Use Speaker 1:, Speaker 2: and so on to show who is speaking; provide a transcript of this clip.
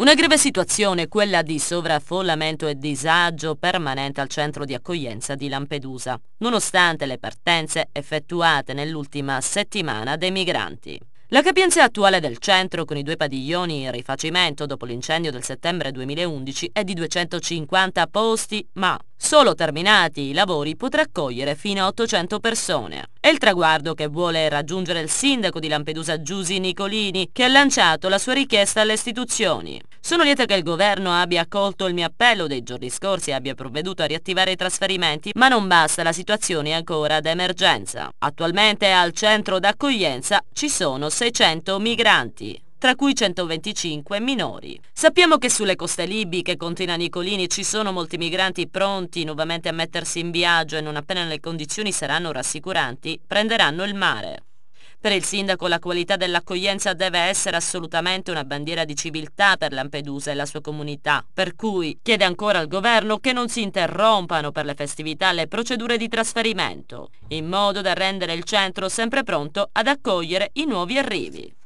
Speaker 1: Una grave situazione, quella di sovraffollamento e disagio permanente al centro di accoglienza di Lampedusa, nonostante le partenze effettuate nell'ultima settimana dei migranti. La capienza attuale del centro, con i due padiglioni in rifacimento dopo l'incendio del settembre 2011, è di 250 posti, ma Solo terminati i lavori potrà accogliere fino a 800 persone. È il traguardo che vuole raggiungere il sindaco di Lampedusa Giusi Nicolini, che ha lanciato la sua richiesta alle istituzioni. Sono lieta che il governo abbia accolto il mio appello dei giorni scorsi e abbia provveduto a riattivare i trasferimenti, ma non basta, la situazione è ancora d'emergenza. Attualmente al centro d'accoglienza ci sono 600 migranti tra cui 125 minori. Sappiamo che sulle coste libiche, continua Nicolini, ci sono molti migranti pronti nuovamente a mettersi in viaggio e non appena le condizioni saranno rassicuranti, prenderanno il mare. Per il sindaco la qualità dell'accoglienza deve essere assolutamente una bandiera di civiltà per Lampedusa e la sua comunità, per cui chiede ancora al governo che non si interrompano per le festività le procedure di trasferimento, in modo da rendere il centro sempre pronto ad accogliere i nuovi arrivi.